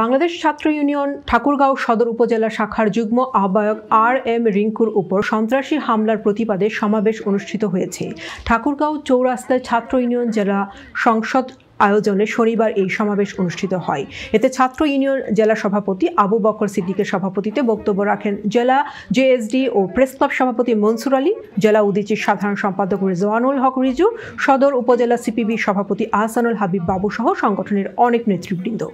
বাংলাদেশ ছাত্র ইউনিয়ন ঠাকুরগাঁও সদর উপজেলা শাখার যুগ্ম আহ্বায়ক আর এম রিঙ্কুর উপর সন্ত্রাসী হামলার প্রতিবাদে সমাবেশ অনুষ্ঠিত হয়েছে ঠাকুরগাঁও চৌরাস্তায় ছাত্র ইউনিয়ন জেলা সংসদ আয়োজনে শনিবার এই সমাবেশ অনুষ্ঠিত হয় এতে ছাত্র ইউনিয়ন জেলা সভাপতি আবু বকর সিদ্দিকের সভাপতিতে বক্তব্য রাখেন জেলা জেএসডি ও প্রেস ক্লাব সভাপতি মনসুর আলী জেলা উদীচির সাধারণ সম্পাদক রেজওয়ানুল হক রিজু সদর উপজেলা সিপিবি সভাপতি আহসানুল হাবিব বাবু সহ সংগঠনের অনেক নেতৃবৃন্দ